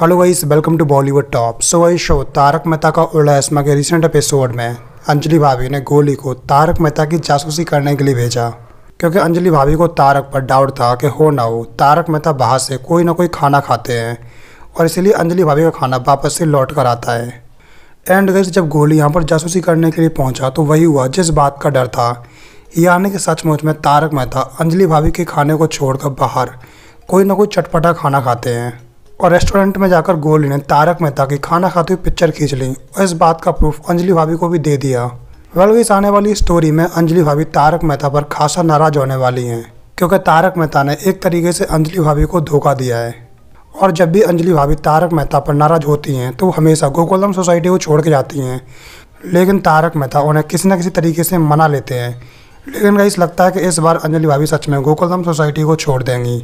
hello guys welcome to Bollywood top so वही show Tarak Mehta का उड़ा इसमा के रिसेंट एपिसोड में अंजलि भाभी ने गोली को तारक मेहता की जासूसी करने के लिए भेजा क्योंकि अंजलि भाभी को तारक पर डाउट था कि हो ना हो तारक मेहता बाहर से कोई ना कोई खाना खाते हैं और इसीलिए अंजलि भाभी का खाना वापस से लौट कर आता है एंड गई जब गोली यहाँ पर जासूसी करने के लिए पहुँचा तो वही हुआ जिस बात का डर था यानी कि सचमुच में तारक मेहता अंजलि भाभी के खाने को छोड़कर बाहर कोई ना कोई चटपटा खाना खाते हैं और रेस्टोरेंट में जाकर गोली ने तारक मेहता की खाना खाते हुए पिक्चर खींच ली और इस बात का प्रूफ अंजलि भाभी को भी दे दिया वेल इस आने वाली स्टोरी में अंजलि भाभी तारक मेहता पर खासा नाराज होने वाली हैं क्योंकि तारक मेहता ने एक तरीके से अंजलि भाभी को धोखा दिया है और जब भी अंजलि भाभी तारक मेहता पर नाराज़ होती हैं तो हमेशा गोकुलम सोसाइटी को छोड़ के जाती हैं लेकिन तारक मेहता उन्हें किसी न किसी तरीके से मना लेते हैं लेकिन गाइस लगता है कि इस बार अंजलि भाभी सच में गोकुलम सोसाइटी को छोड़ देंगी